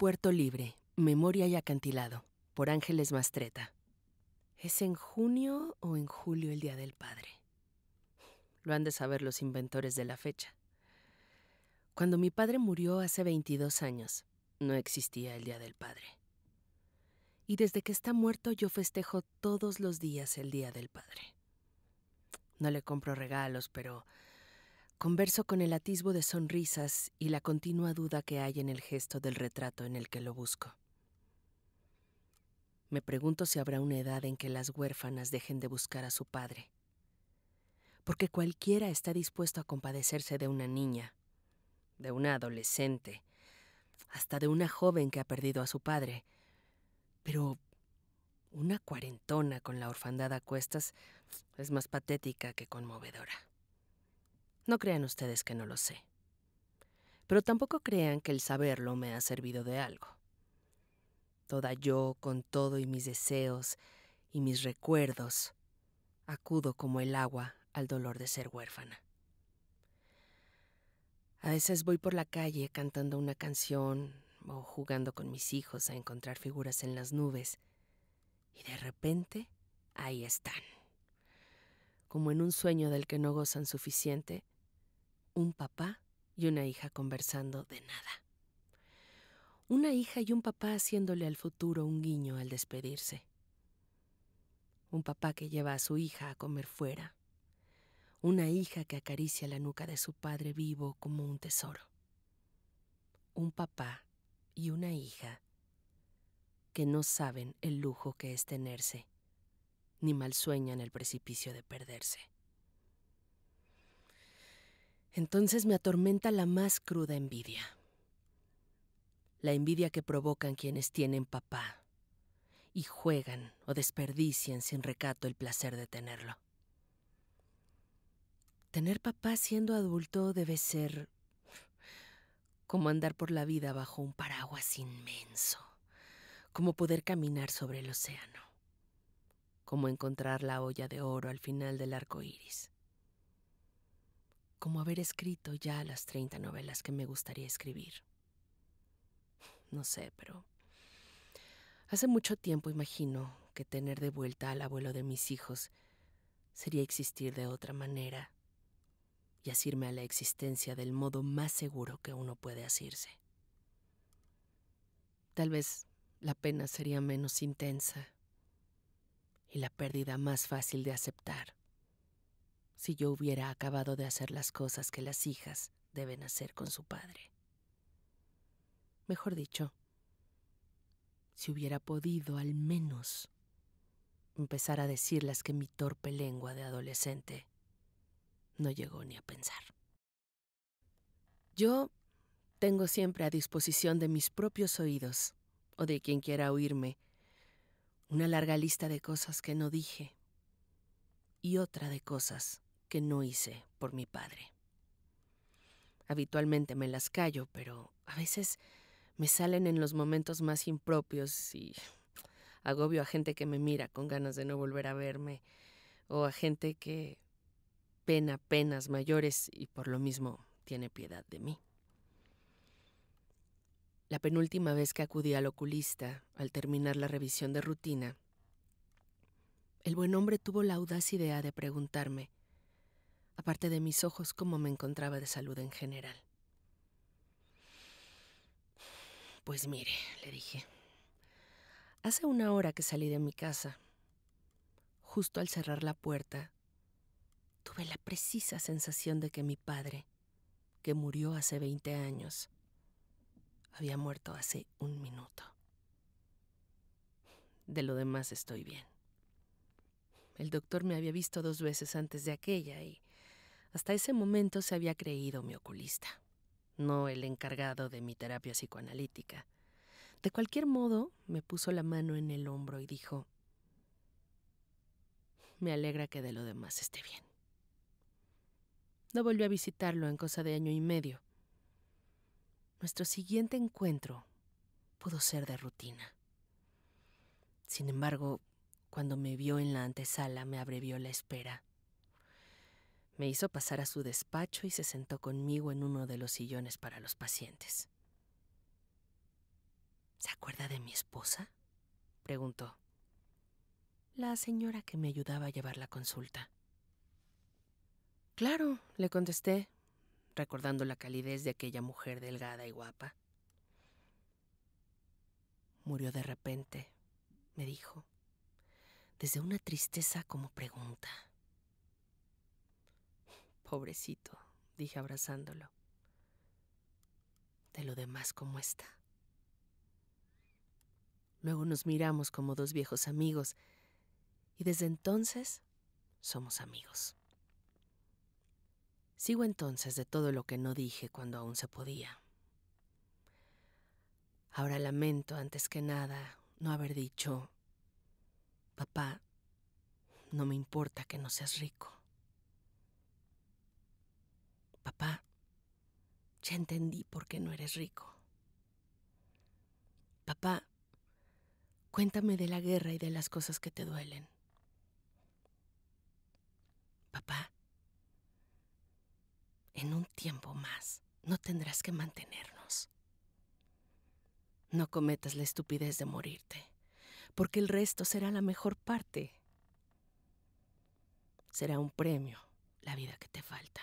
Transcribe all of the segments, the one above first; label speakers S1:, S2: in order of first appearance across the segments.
S1: Puerto Libre, Memoria y Acantilado, por Ángeles Mastreta. ¿Es en junio o en julio el Día del Padre? Lo han de saber los inventores de la fecha. Cuando mi padre murió hace 22 años, no existía el Día del Padre. Y desde que está muerto yo festejo todos los días el Día del Padre. No le compro regalos, pero Converso con el atisbo de sonrisas y la continua duda que hay en el gesto del retrato en el que lo busco. Me pregunto si habrá una edad en que las huérfanas dejen de buscar a su padre, porque cualquiera está dispuesto a compadecerse de una niña, de una adolescente, hasta de una joven que ha perdido a su padre, pero una cuarentona con la orfandad a cuestas es más patética que conmovedora. No crean ustedes que no lo sé. Pero tampoco crean que el saberlo me ha servido de algo. Toda yo, con todo y mis deseos y mis recuerdos, acudo como el agua al dolor de ser huérfana. A veces voy por la calle cantando una canción o jugando con mis hijos a encontrar figuras en las nubes y de repente ahí están. Como en un sueño del que no gozan suficiente, un papá y una hija conversando de nada. Una hija y un papá haciéndole al futuro un guiño al despedirse. Un papá que lleva a su hija a comer fuera. Una hija que acaricia la nuca de su padre vivo como un tesoro. Un papá y una hija que no saben el lujo que es tenerse, ni mal sueñan el precipicio de perderse entonces me atormenta la más cruda envidia. La envidia que provocan quienes tienen papá y juegan o desperdician sin recato el placer de tenerlo. Tener papá siendo adulto debe ser como andar por la vida bajo un paraguas inmenso, como poder caminar sobre el océano, como encontrar la olla de oro al final del arco iris como haber escrito ya las 30 novelas que me gustaría escribir. No sé, pero hace mucho tiempo imagino que tener de vuelta al abuelo de mis hijos sería existir de otra manera y asirme a la existencia del modo más seguro que uno puede asirse. Tal vez la pena sería menos intensa y la pérdida más fácil de aceptar si yo hubiera acabado de hacer las cosas que las hijas deben hacer con su padre. Mejor dicho, si hubiera podido al menos empezar a decirlas que mi torpe lengua de adolescente no llegó ni a pensar. Yo tengo siempre a disposición de mis propios oídos o de quien quiera oírme una larga lista de cosas que no dije y otra de cosas que no hice por mi padre. Habitualmente me las callo, pero a veces me salen en los momentos más impropios y agobio a gente que me mira con ganas de no volver a verme o a gente que pena penas mayores y por lo mismo tiene piedad de mí. La penúltima vez que acudí al oculista, al terminar la revisión de rutina, el buen hombre tuvo la audaz idea de preguntarme aparte de mis ojos, cómo me encontraba de salud en general. Pues mire, le dije, hace una hora que salí de mi casa. Justo al cerrar la puerta, tuve la precisa sensación de que mi padre, que murió hace 20 años, había muerto hace un minuto. De lo demás estoy bien. El doctor me había visto dos veces antes de aquella y hasta ese momento se había creído mi oculista, no el encargado de mi terapia psicoanalítica. De cualquier modo, me puso la mano en el hombro y dijo, me alegra que de lo demás esté bien. No volvió a visitarlo en cosa de año y medio. Nuestro siguiente encuentro pudo ser de rutina. Sin embargo, cuando me vio en la antesala me abrevió la espera me hizo pasar a su despacho y se sentó conmigo en uno de los sillones para los pacientes. ¿Se acuerda de mi esposa? preguntó. La señora que me ayudaba a llevar la consulta. Claro, le contesté, recordando la calidez de aquella mujer delgada y guapa. Murió de repente, me dijo, desde una tristeza como pregunta. Pobrecito, dije abrazándolo. De lo demás, como está? Luego nos miramos como dos viejos amigos y desde entonces somos amigos. Sigo entonces de todo lo que no dije cuando aún se podía. Ahora lamento antes que nada no haber dicho, papá, no me importa que no seas rico papá, ya entendí por qué no eres rico. Papá, cuéntame de la guerra y de las cosas que te duelen. Papá, en un tiempo más no tendrás que mantenernos. No cometas la estupidez de morirte, porque el resto será la mejor parte. Será un premio la vida que te falta.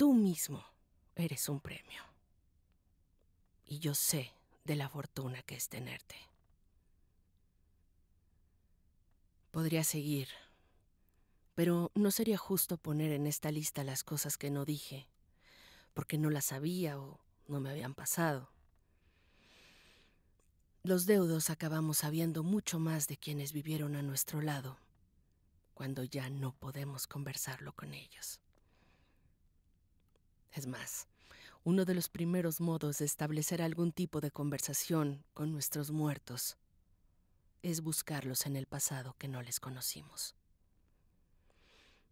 S1: Tú mismo eres un premio. Y yo sé de la fortuna que es tenerte. Podría seguir, pero no sería justo poner en esta lista las cosas que no dije, porque no las sabía o no me habían pasado. Los deudos acabamos sabiendo mucho más de quienes vivieron a nuestro lado, cuando ya no podemos conversarlo con ellos. Es más, uno de los primeros modos de establecer algún tipo de conversación con nuestros muertos es buscarlos en el pasado que no les conocimos.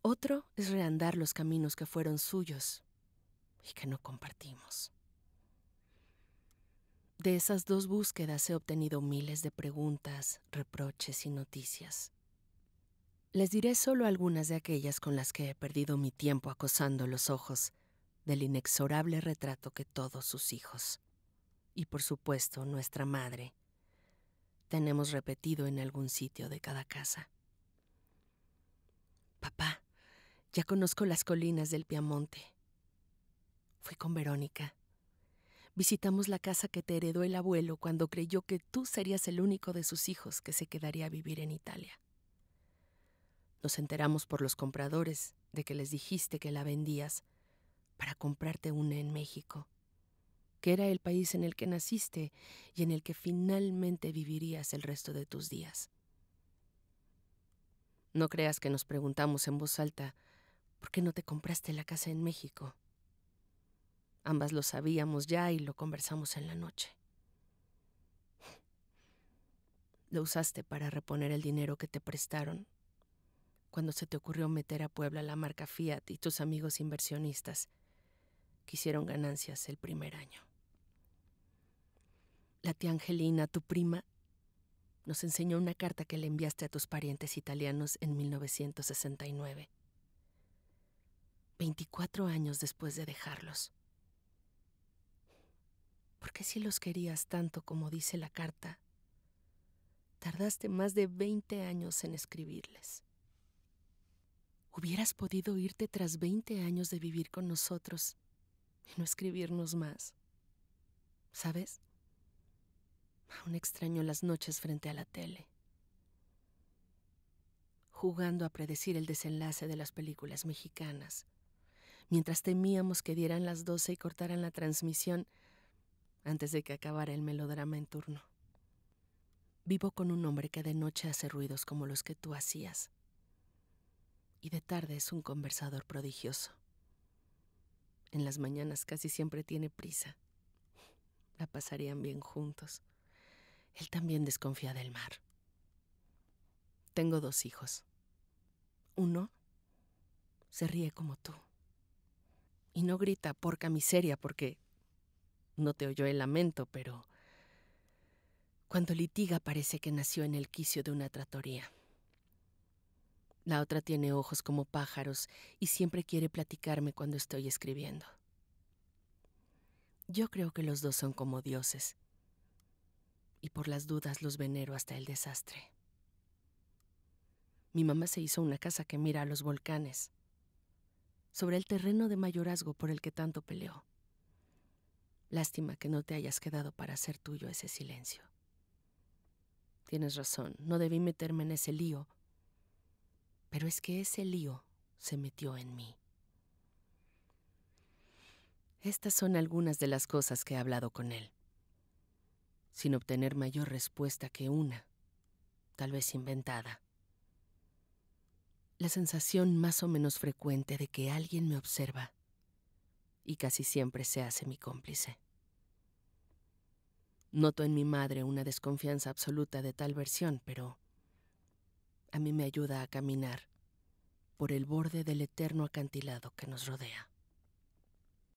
S1: Otro es reandar los caminos que fueron suyos y que no compartimos. De esas dos búsquedas he obtenido miles de preguntas, reproches y noticias. Les diré solo algunas de aquellas con las que he perdido mi tiempo acosando los ojos del inexorable retrato que todos sus hijos, y por supuesto nuestra madre, tenemos repetido en algún sitio de cada casa. Papá, ya conozco las colinas del Piamonte. Fui con Verónica. Visitamos la casa que te heredó el abuelo cuando creyó que tú serías el único de sus hijos que se quedaría a vivir en Italia. Nos enteramos por los compradores de que les dijiste que la vendías para comprarte una en México, que era el país en el que naciste y en el que finalmente vivirías el resto de tus días. No creas que nos preguntamos en voz alta, ¿por qué no te compraste la casa en México? Ambas lo sabíamos ya y lo conversamos en la noche. Lo usaste para reponer el dinero que te prestaron cuando se te ocurrió meter a Puebla la marca Fiat y tus amigos inversionistas que hicieron ganancias el primer año. La tía Angelina, tu prima, nos enseñó una carta que le enviaste a tus parientes italianos en 1969, 24 años después de dejarlos. ¿Por qué si los querías tanto como dice la carta, tardaste más de 20 años en escribirles? Hubieras podido irte tras 20 años de vivir con nosotros y no escribirnos más. ¿Sabes? Aún extraño las noches frente a la tele, jugando a predecir el desenlace de las películas mexicanas. Mientras temíamos que dieran las doce y cortaran la transmisión antes de que acabara el melodrama en turno. Vivo con un hombre que de noche hace ruidos como los que tú hacías y de tarde es un conversador prodigioso. En las mañanas casi siempre tiene prisa. La pasarían bien juntos. Él también desconfía del mar. Tengo dos hijos. Uno se ríe como tú. Y no grita porca miseria porque no te oyó el lamento, pero cuando litiga parece que nació en el quicio de una tratoría. La otra tiene ojos como pájaros y siempre quiere platicarme cuando estoy escribiendo. Yo creo que los dos son como dioses, y por las dudas los venero hasta el desastre. Mi mamá se hizo una casa que mira a los volcanes, sobre el terreno de mayorazgo por el que tanto peleó. Lástima que no te hayas quedado para hacer tuyo ese silencio. Tienes razón, no debí meterme en ese lío pero es que ese lío se metió en mí. Estas son algunas de las cosas que he hablado con él, sin obtener mayor respuesta que una, tal vez inventada. La sensación más o menos frecuente de que alguien me observa y casi siempre se hace mi cómplice. Noto en mi madre una desconfianza absoluta de tal versión, pero a mí me ayuda a caminar por el borde del eterno acantilado que nos rodea.